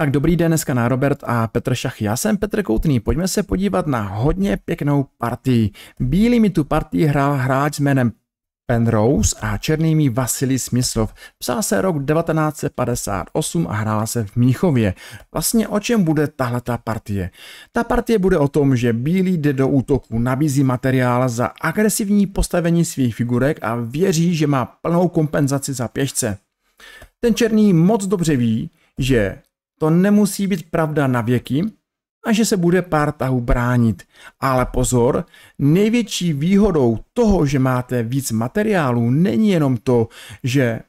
Tak dobrý den, dneska na Robert a Petr Šach. Já jsem Petr Koutný, pojďme se podívat na hodně pěknou partii. Bílý mi tu partii hrál hráč jménem Penrose a mi Vasily Smyslov. Psal se rok 1958 a hrála se v Míchově. Vlastně o čem bude tahle ta partie? Ta partie bude o tom, že Bílý jde do útoku, nabízí materiál za agresivní postavení svých figurek a věří, že má plnou kompenzaci za pěšce. Ten černý moc dobře ví, že to nemusí být pravda na věky a že se bude pár tahů bránit. Ale pozor, největší výhodou toho, že máte víc materiálů, není jenom to, že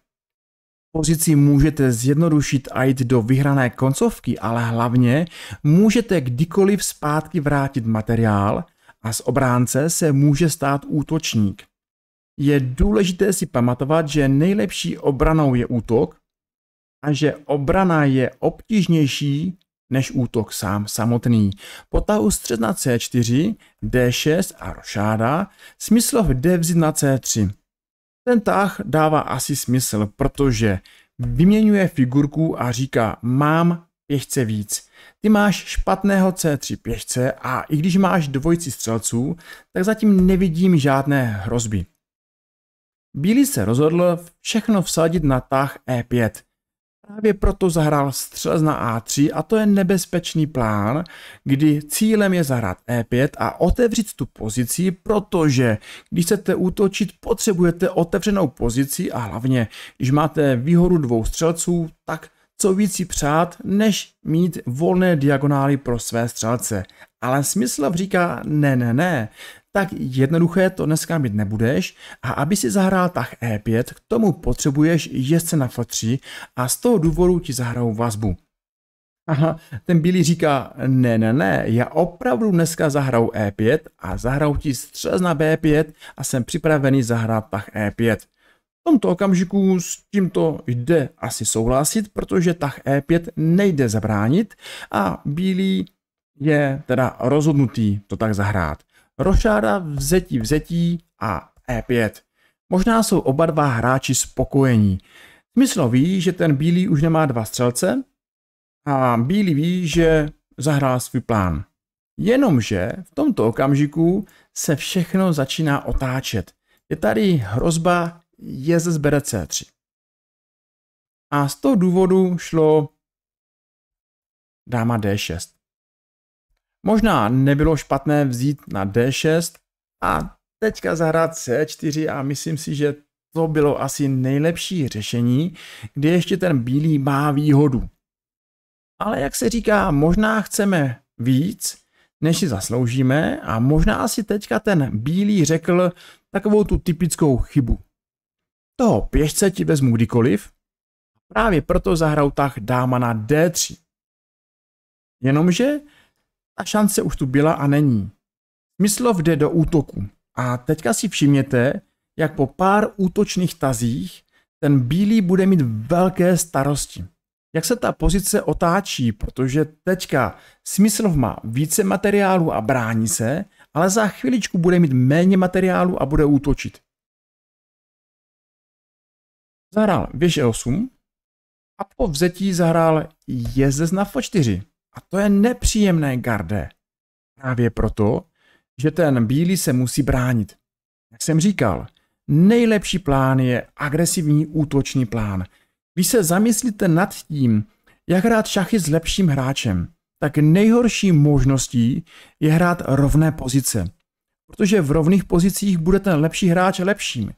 pozici můžete zjednodušit a jít do vyhrané koncovky, ale hlavně můžete kdykoliv zpátky vrátit materiál a z obránce se může stát útočník. Je důležité si pamatovat, že nejlepší obranou je útok a že obrana je obtížnější než útok sám samotný. Po tahu střed na C4, D6 a rošáda, smyslov D vzít na C3. Ten tah dává asi smysl, protože vyměňuje figurku a říká mám pěšce víc. Ty máš špatného C3 pěšce a i když máš dvojici střelců, tak zatím nevidím žádné hrozby. Bílý se rozhodl všechno vsadit na tah E5. Právě proto zahrál střelec na A3 a to je nebezpečný plán, kdy cílem je zahrát E5 a otevřít tu pozici, protože když chcete útočit, potřebujete otevřenou pozici a hlavně, když máte výhodu dvou střelců, tak co víc si přát, než mít volné diagonály pro své střelce. Ale smysl říká ne, ne, ne, tak jednoduché to dneska mít nebudeš a aby si zahrál tah E5, k tomu potřebuješ jezdce na F3 a z toho důvodu ti zahrajou vazbu. Aha, ten bílý říká, ne, ne, ne, já opravdu dneska zahraju E5 a zahraju ti střez na B5 a jsem připravený zahrát tah E5. V tomto okamžiku s tímto jde asi souhlasit, protože tah E5 nejde zabránit a bílý je teda rozhodnutý to tak zahrát. Rošáda vzetí vzetí a E5. Možná jsou oba dva hráči spokojení. Smysl ví, že ten bílý už nemá dva střelce a bílý ví, že zahrál svůj plán. Jenomže v tomto okamžiku se všechno začíná otáčet. Je tady hrozba je ze zbere C3. A z toho důvodu šlo dáma D6. Možná nebylo špatné vzít na D6 a teďka zahrát C4 a myslím si, že to bylo asi nejlepší řešení, kdy ještě ten bílý má výhodu. Ale jak se říká, možná chceme víc, než si zasloužíme a možná si teďka ten bílý řekl takovou tu typickou chybu. Toho pěšce ti vezmu kdykoliv, právě proto zahrál tah dáma na D3. Jenomže a šance už tu byla a není. Myslov jde do útoku. A teďka si všimněte, jak po pár útočných tazích ten bílý bude mít velké starosti. Jak se ta pozice otáčí, protože teďka Smyslov má více materiálu a brání se, ale za chviličku bude mít méně materiálu a bude útočit. Zahrál věž E8 a po vzetí zahrál jezdec na F4. A to je nepříjemné, garde. Právě proto, že ten bílý se musí bránit. Jak jsem říkal, nejlepší plán je agresivní útočný plán. Když se zamyslíte nad tím, jak hrát šachy s lepším hráčem, tak nejhorší možností je hrát rovné pozice. Protože v rovných pozicích bude ten lepší hráč lepším.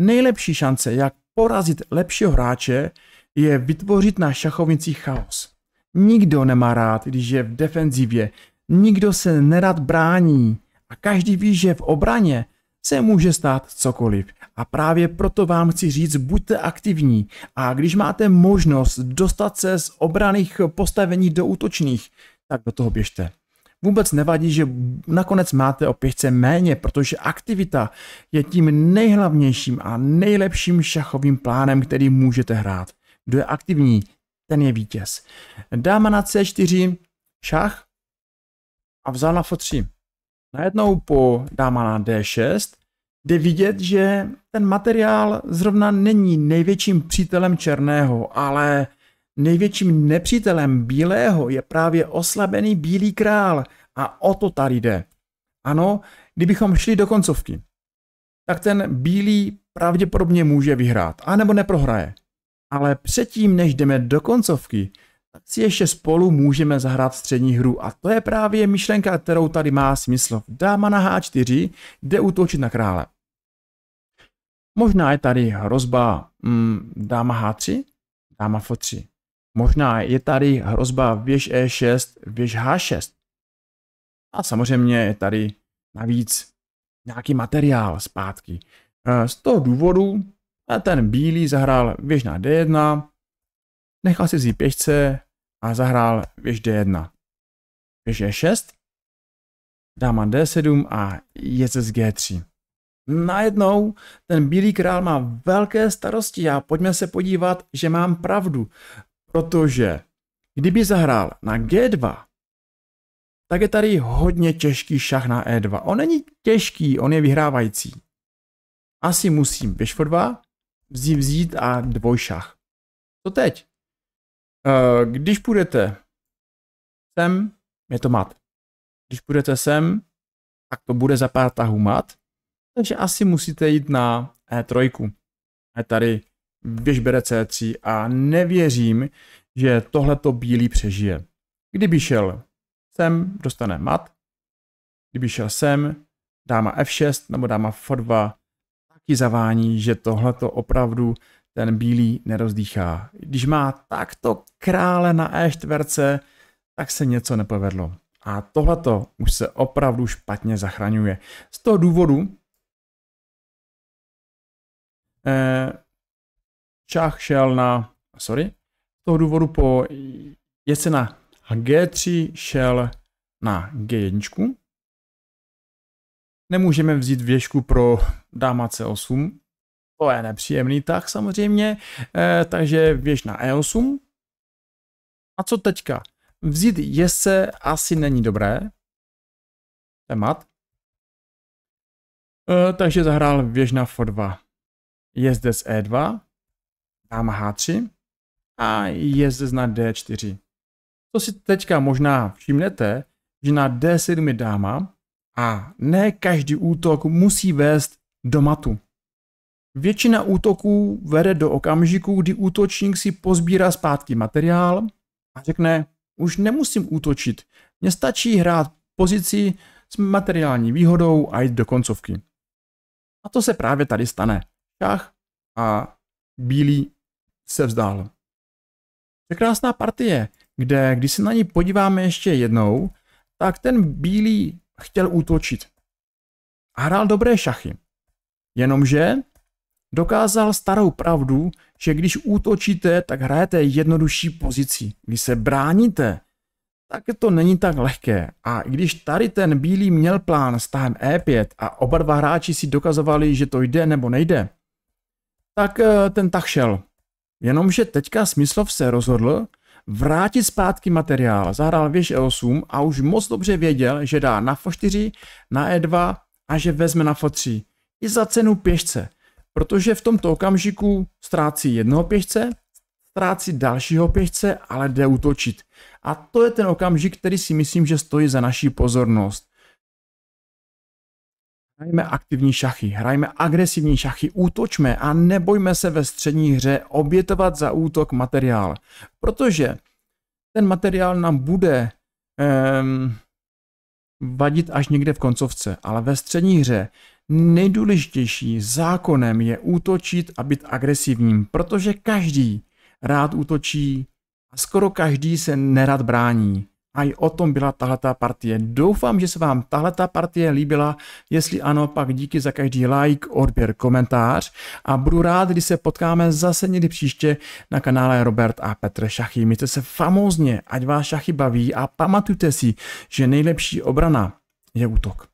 Nejlepší šance, jak porazit lepšího hráče, je vytvořit na šachovnicích chaos. Nikdo nemá rád, když je v defenzivě, nikdo se nerad brání a každý ví, že v obraně se může stát cokoliv. A právě proto vám chci říct, buďte aktivní a když máte možnost dostat se z obraných postavení do útočných, tak do toho běžte. Vůbec nevadí, že nakonec máte o pěšce méně, protože aktivita je tím nejhlavnějším a nejlepším šachovým plánem, který můžete hrát. Kdo je aktivní, ten je vítěz. Dáma na C4, šach a vzal na F3. Najednou po dáma na D6 jde vidět, že ten materiál zrovna není největším přítelem černého, ale největším nepřítelem bílého je právě oslabený bílý král a o to tady jde. Ano, kdybychom šli do koncovky, tak ten bílý pravděpodobně může vyhrát, anebo neprohraje. Ale předtím, než jdeme do koncovky, tak si ještě spolu můžeme zahrát střední hru a to je právě myšlenka, kterou tady má smysl. Dáma na H4 jde útočit na krále. Možná je tady hrozba mm, dáma H3, dáma F3. Možná je tady hrozba věž E6, věž H6. A samozřejmě je tady navíc nějaký materiál zpátky. Eh, z toho důvodu a ten bílý zahrál věž na D1, nechal si vzít pěšce a zahrál věž D1. Věž E6, dáma D7 a jezdec G3. Najednou ten bílý král má velké starosti a pojďme se podívat, že mám pravdu, protože kdyby zahrál na G2, tak je tady hodně těžký šach na E2. On není těžký, on je vyhrávající. Asi musím běž 2, vzít, vzít a dvojšach. To teď? Eh, když půjdete sem, je to mat. Když půjdete sem, tak to bude za pár tahů mat, takže asi musíte jít na E3. Je tady bere C3 a nevěřím, že tohleto bílý přežije. Kdyby šel sem, dostane mat. Kdyby šel sem, dáma F6 nebo dáma F2, taky zavání, že tohle to opravdu ten bílý nerozdýchá. Když má takto krále na E4, tak se něco nepovedlo. A to už se opravdu špatně zachraňuje. Z toho důvodu eh, šel na, sorry, z toho důvodu po jece na G3 šel na G1, Nemůžeme vzít věžku pro dáma C8, to je nepříjemný tak samozřejmě, e, takže věž na E8. A co teďka? Vzít jese asi není dobré. Temat. E, eh, takže zahrál věž na F2. Jezdec E2. Dáma H3. A jezdec na D4. To si teďka možná všimnete, že na D7 je dáma, a ne každý útok musí vést do matu. Většina útoků vede do okamžiku, kdy útočník si pozbírá zpátky materiál a řekne, už nemusím útočit, mně stačí hrát pozici s materiální výhodou a jít do koncovky. A to se právě tady stane. Šach a bílý se vzdál. Je krásná partie, kde když se na ní podíváme ještě jednou, tak ten bílý chtěl útočit. A hrál dobré šachy. Jenomže dokázal starou pravdu, že když útočíte, tak hrajete jednodušší pozici. Když se bráníte, tak to není tak lehké. A když tady ten bílý měl plán s tahem E5 a oba dva hráči si dokazovali, že to jde nebo nejde, tak eh, ten tak šel. Jenomže teďka Smyslov se rozhodl, vrátit zpátky materiál. Zahrál věž E8 a už moc dobře věděl, že dá na F4, na E2 a že vezme na F3. I za cenu pěšce, protože v tomto okamžiku ztrácí jednoho pěšce, ztrácí dalšího pěšce, ale jde útočit. A to je ten okamžik, který si myslím, že stojí za naší pozornost. Hrajme aktivní šachy, hrajme agresivní šachy, útočme a nebojme se ve střední hře obětovat za útok materiál, protože ten materiál nám bude um, vadit až někde v koncovce, ale ve střední hře nejdůležitější zákonem je útočit a být agresivním, protože každý rád útočí a skoro každý se nerad brání. A i o tom byla tahleta partie. Doufám, že se vám tahleta partie líbila. Jestli ano, pak díky za každý like, odběr, komentář. A budu rád, když se potkáme zase někdy příště na kanále Robert a Petr Šachy. Mějte se famózně, ať vás šachy baví a pamatujte si, že nejlepší obrana je útok.